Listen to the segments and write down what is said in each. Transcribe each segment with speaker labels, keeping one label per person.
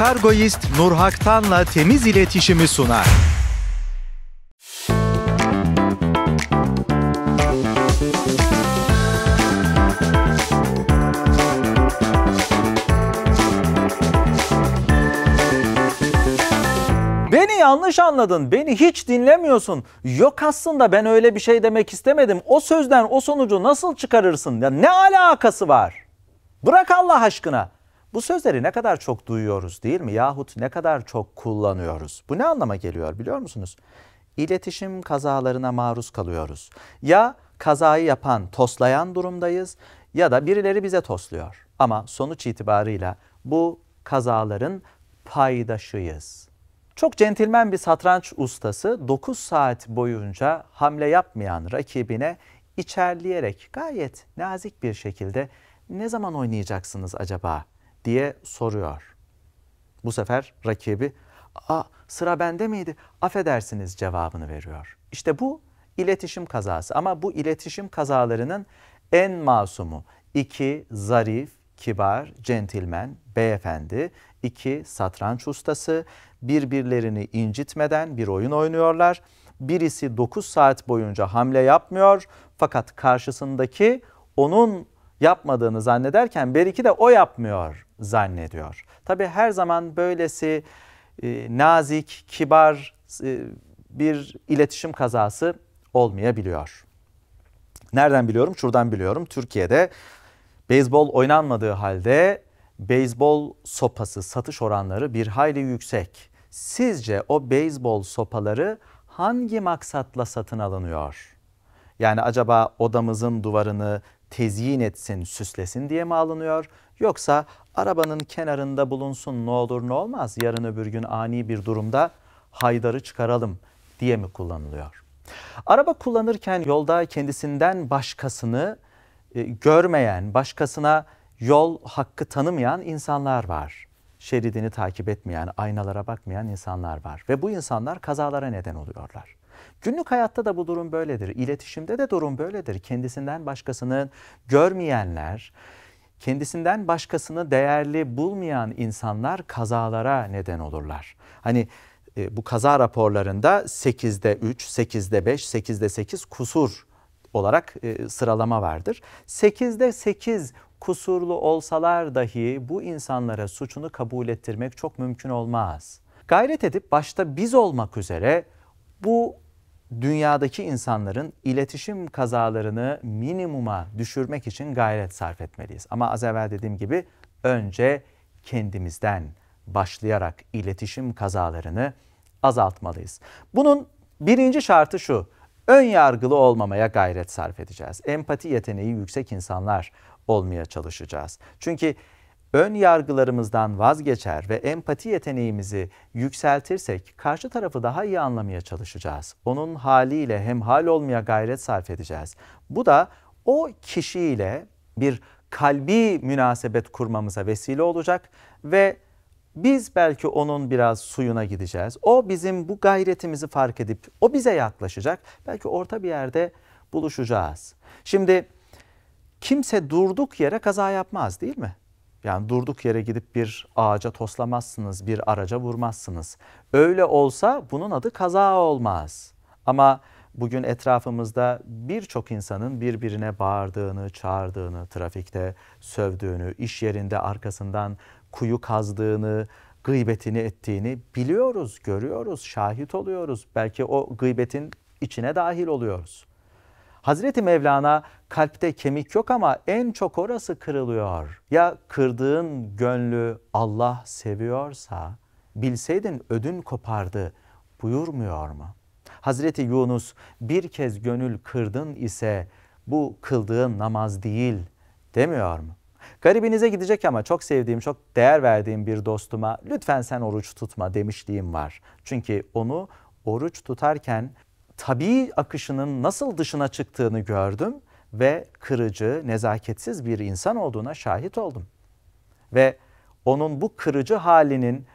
Speaker 1: kargoist Nurhak Tan'la temiz iletişimi sunar. Beni yanlış anladın, beni hiç dinlemiyorsun. Yok aslında ben öyle bir şey demek istemedim. O sözden o sonucu nasıl çıkarırsın? Ya ne alakası var? Bırak Allah aşkına. Bu sözleri ne kadar çok duyuyoruz değil mi? Yahut ne kadar çok kullanıyoruz. Bu ne anlama geliyor biliyor musunuz? İletişim kazalarına maruz kalıyoruz. Ya kazayı yapan, toslayan durumdayız ya da birileri bize tosluyor. Ama sonuç itibarıyla bu kazaların paydaşıyız. Çok centilmen bir satranç ustası 9 saat boyunca hamle yapmayan rakibine içerleyerek gayet nazik bir şekilde ne zaman oynayacaksınız acaba diye soruyor. Bu sefer rakibi "A, sıra bende miydi? Affedersiniz." cevabını veriyor. İşte bu iletişim kazası ama bu iletişim kazalarının en masumu iki zarif, kibar, centilmen, beyefendi, iki satranç ustası birbirlerini incitmeden bir oyun oynuyorlar. Birisi 9 saat boyunca hamle yapmıyor fakat karşısındaki onun yapmadığını zannederken belki de o yapmıyor zannediyor. Tabi her zaman böylesi e, nazik, kibar e, bir iletişim kazası olmayabiliyor. Nereden biliyorum? Şuradan biliyorum. Türkiye'de beyzbol oynanmadığı halde beyzbol sopası satış oranları bir hayli yüksek. Sizce o beyzbol sopaları hangi maksatla satın alınıyor? Yani acaba odamızın duvarını tezyin etsin, süslesin diye mi alınıyor? Yoksa arabanın kenarında bulunsun ne olur ne olmaz yarın öbür gün ani bir durumda haydarı çıkaralım diye mi kullanılıyor? Araba kullanırken yolda kendisinden başkasını e, görmeyen, başkasına yol hakkı tanımayan insanlar var. Şeridini takip etmeyen, aynalara bakmayan insanlar var ve bu insanlar kazalara neden oluyorlar. Günlük hayatta da bu durum böyledir. İletişimde de durum böyledir. Kendisinden başkasını görmeyenler, kendisinden başkasını değerli bulmayan insanlar kazalara neden olurlar. Hani e, bu kaza raporlarında 8'de 3, 8'de 5, 8'de 8 kusur olarak e, sıralama vardır. 8'de 8 kusurlu olsalar dahi bu insanlara suçunu kabul ettirmek çok mümkün olmaz. Gayret edip başta biz olmak üzere bu dünyadaki insanların iletişim kazalarını minimuma düşürmek için gayret sarf etmeliyiz. Ama az evvel dediğim gibi önce kendimizden başlayarak iletişim kazalarını azaltmalıyız. Bunun birinci şartı şu. Ön yargılı olmamaya gayret sarf edeceğiz. Empati yeteneği yüksek insanlar olmaya çalışacağız. Çünkü ön yargılarımızdan vazgeçer ve empati yeteneğimizi yükseltirsek karşı tarafı daha iyi anlamaya çalışacağız. Onun haliyle hemhal olmaya gayret sarf edeceğiz. Bu da o kişiyle bir kalbi münasebet kurmamıza vesile olacak ve biz belki onun biraz suyuna gideceğiz. O bizim bu gayretimizi fark edip o bize yaklaşacak. Belki orta bir yerde buluşacağız. Şimdi kimse durduk yere kaza yapmaz değil mi? Yani durduk yere gidip bir ağaca toslamazsınız, bir araca vurmazsınız. Öyle olsa bunun adı kaza olmaz. Ama bugün etrafımızda birçok insanın birbirine bağırdığını, çağırdığını, trafikte sövdüğünü, iş yerinde arkasından kuyu kazdığını, gıybetini ettiğini biliyoruz, görüyoruz, şahit oluyoruz. Belki o gıybetin içine dahil oluyoruz. Hazreti Mevlana kalpte kemik yok ama en çok orası kırılıyor. Ya kırdığın gönlü Allah seviyorsa bilseydin ödün kopardı buyurmuyor mu? Hazreti Yunus bir kez gönül kırdın ise bu kıldığın namaz değil demiyor mu? Garibinize gidecek ama çok sevdiğim, çok değer verdiğim bir dostuma lütfen sen oruç tutma demişliğim var. Çünkü onu oruç tutarken tabii akışının nasıl dışına çıktığını gördüm ve kırıcı, nezaketsiz bir insan olduğuna şahit oldum. Ve onun bu kırıcı halinin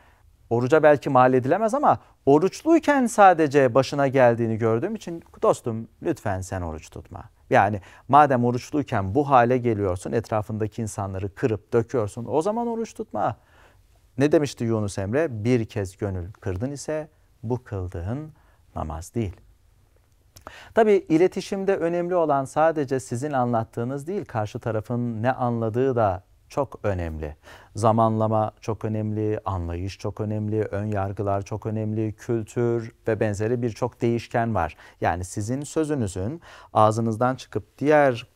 Speaker 1: oruca belki mal edilemez ama oruçluyken sadece başına geldiğini gördüğüm için dostum lütfen sen oruç tutma. Yani madem oruçluyken bu hale geliyorsun, etrafındaki insanları kırıp döküyorsun, o zaman oruç tutma. Ne demişti Yunus Emre? Bir kez gönül kırdın ise bu kıldığın namaz değil. Tabii iletişimde önemli olan sadece sizin anlattığınız değil, karşı tarafın ne anladığı da çok önemli. Zamanlama çok önemli, anlayış çok önemli, ön yargılar çok önemli, kültür ve benzeri birçok değişken var. Yani sizin sözünüzün ağzınızdan çıkıp diğer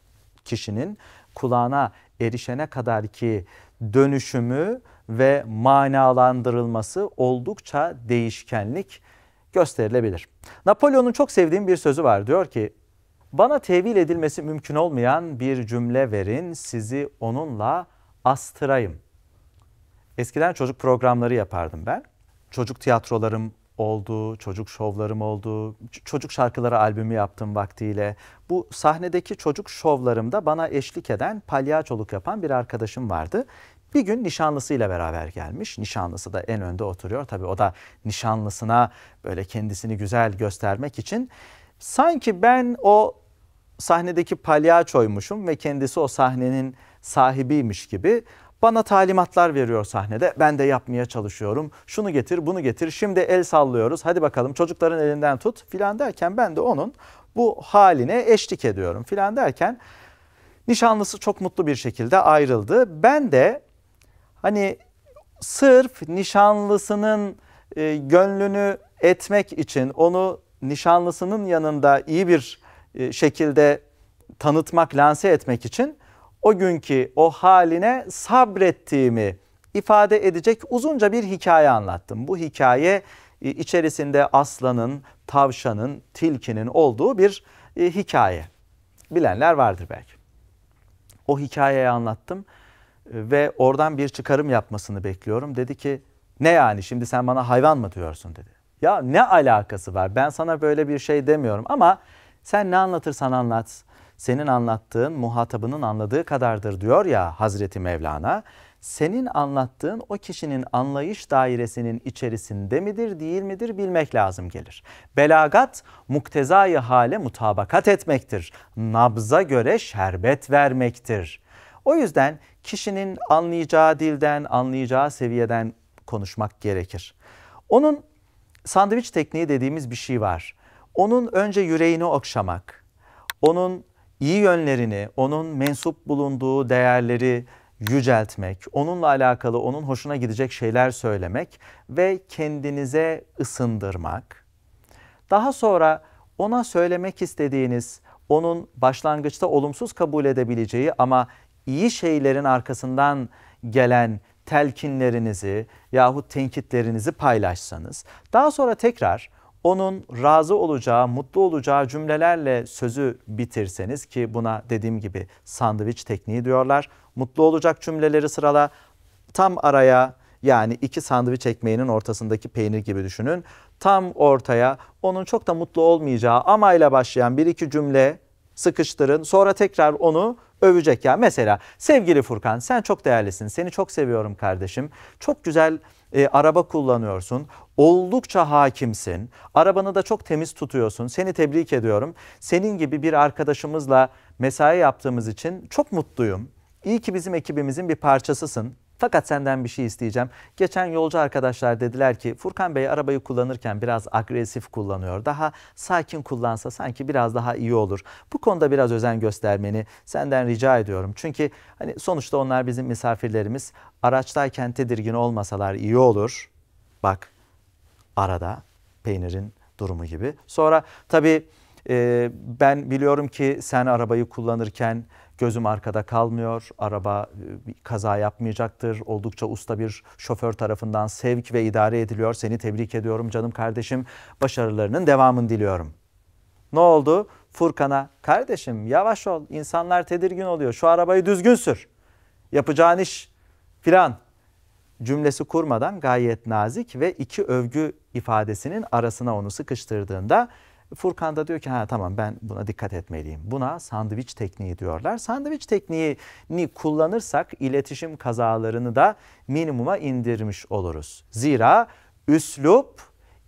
Speaker 1: kişinin kulağına erişene kadar ki dönüşümü ve manalandırılması oldukça değişkenlik gösterilebilir. Napolyon'un çok sevdiğim bir sözü var. Diyor ki, bana tevil edilmesi mümkün olmayan bir cümle verin, sizi onunla astırayım. Eskiden çocuk programları yapardım ben. Çocuk tiyatrolarım oldu, çocuk şovlarım oldu, çocuk şarkıları albümü yaptım vaktiyle. Bu sahnedeki çocuk şovlarımda bana eşlik eden, palyaçoluk yapan bir arkadaşım vardı. Bir gün nişanlısıyla beraber gelmiş. Nişanlısı da en önde oturuyor. Tabii o da nişanlısına böyle kendisini güzel göstermek için sanki ben o sahnedeki palyaçoymuşum ve kendisi o sahnenin sahibiymiş gibi bana talimatlar veriyor sahnede. Ben de yapmaya çalışıyorum. Şunu getir, bunu getir. Şimdi el sallıyoruz. Hadi bakalım çocukların elinden tut filan derken ben de onun bu haline eşlik ediyorum filan derken nişanlısı çok mutlu bir şekilde ayrıldı. Ben de hani sırf nişanlısının e, gönlünü etmek için onu nişanlısının yanında iyi bir e, şekilde tanıtmak, lanse etmek için o günkü o haline sabrettiğimi ifade edecek uzunca bir hikaye anlattım. Bu hikaye e, içerisinde aslanın, tavşanın, tilkinin olduğu bir e, hikaye. Bilenler vardır belki. O hikayeyi anlattım e, ve oradan bir çıkarım yapmasını bekliyorum. Dedi ki ne yani şimdi sen bana hayvan mı diyorsun dedi. Ya ne alakası var ben sana böyle bir şey demiyorum ama sen ne anlatırsan anlat senin anlattığın muhatabının anladığı kadardır diyor ya Hazreti Mevlana. Senin anlattığın o kişinin anlayış dairesinin içerisinde midir değil midir bilmek lazım gelir. Belagat muktezai hale mutabakat etmektir. Nabza göre şerbet vermektir. O yüzden kişinin anlayacağı dilden, anlayacağı seviyeden konuşmak gerekir. Onun sandviç tekniği dediğimiz bir şey var. Onun önce yüreğini okşamak, onun iyi yönlerini, onun mensup bulunduğu değerleri yüceltmek, onunla alakalı onun hoşuna gidecek şeyler söylemek ve kendinize ısındırmak. Daha sonra ona söylemek istediğiniz, onun başlangıçta olumsuz kabul edebileceği ama iyi şeylerin arkasından gelen telkinlerinizi yahut tenkitlerinizi paylaşsanız, daha sonra tekrar onun razı olacağı, mutlu olacağı cümlelerle sözü bitirseniz ki buna dediğim gibi sandviç tekniği diyorlar. Mutlu olacak cümleleri sırala tam araya yani iki sandviç ekmeğinin ortasındaki peynir gibi düşünün. Tam ortaya onun çok da mutlu olmayacağı ama ile başlayan bir iki cümle sıkıştırın. Sonra tekrar onu övecek ya. Mesela sevgili Furkan sen çok değerlisin. Seni çok seviyorum kardeşim. Çok güzel e, araba kullanıyorsun. Oldukça hakimsin. Arabanı da çok temiz tutuyorsun. Seni tebrik ediyorum. Senin gibi bir arkadaşımızla mesai yaptığımız için çok mutluyum. İyi ki bizim ekibimizin bir parçasısın. Fakat senden bir şey isteyeceğim. Geçen yolcu arkadaşlar dediler ki Furkan Bey arabayı kullanırken biraz agresif kullanıyor. Daha sakin kullansa sanki biraz daha iyi olur. Bu konuda biraz özen göstermeni senden rica ediyorum. Çünkü hani sonuçta onlar bizim misafirlerimiz. Araçtayken tedirgin olmasalar iyi olur. Bak arada peynirin durumu gibi. Sonra tabii e, ben biliyorum ki sen arabayı kullanırken gözüm arkada kalmıyor. Araba e, kaza yapmayacaktır. Oldukça usta bir şoför tarafından sevk ve idare ediliyor. Seni tebrik ediyorum canım kardeşim. Başarılarının devamını diliyorum. Ne oldu? Furkan'a kardeşim yavaş ol. İnsanlar tedirgin oluyor. Şu arabayı düzgün sür. Yapacağın iş filan cümlesi kurmadan gayet nazik ve iki övgü ifadesinin arasına onu sıkıştırdığında Furkan da diyor ki ha tamam ben buna dikkat etmeliyim. Buna sandviç tekniği diyorlar. Sandviç tekniğini kullanırsak iletişim kazalarını da minimuma indirmiş oluruz. Zira üslup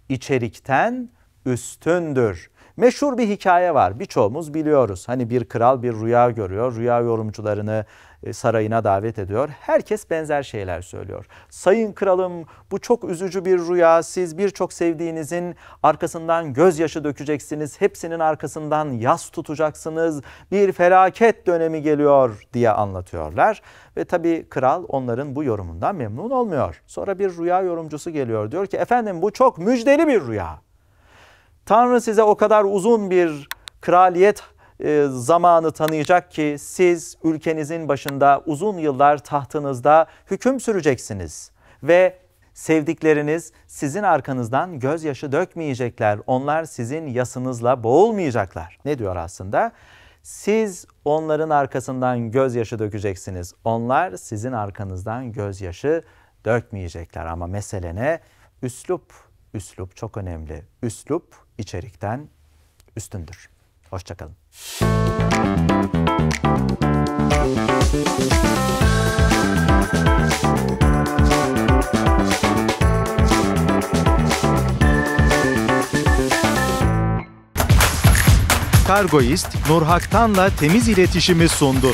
Speaker 1: içerikten üstündür. Meşhur bir hikaye var. Birçoğumuz biliyoruz. Hani bir kral bir rüya görüyor. Rüya yorumcularını e, sarayına davet ediyor. Herkes benzer şeyler söylüyor. Sayın kralım bu çok üzücü bir rüya. Siz birçok sevdiğinizin arkasından gözyaşı dökeceksiniz. Hepsinin arkasından yas tutacaksınız. Bir felaket dönemi geliyor diye anlatıyorlar. Ve tabii kral onların bu yorumundan memnun olmuyor. Sonra bir rüya yorumcusu geliyor. Diyor ki efendim bu çok müjdeli bir rüya. Tanrı size o kadar uzun bir kraliyet e, zamanı tanıyacak ki siz ülkenizin başında uzun yıllar tahtınızda hüküm süreceksiniz ve sevdikleriniz sizin arkanızdan gözyaşı dökmeyecekler. Onlar sizin yasınızla boğulmayacaklar. Ne diyor aslında? Siz onların arkasından gözyaşı dökeceksiniz. Onlar sizin arkanızdan gözyaşı dökmeyecekler. Ama mesele ne? Üslup. Üslup çok önemli. Üslup içerikten üstündür. Hoşçakalın. Kargoist Nurhaktan'la temiz iletişimi sundu.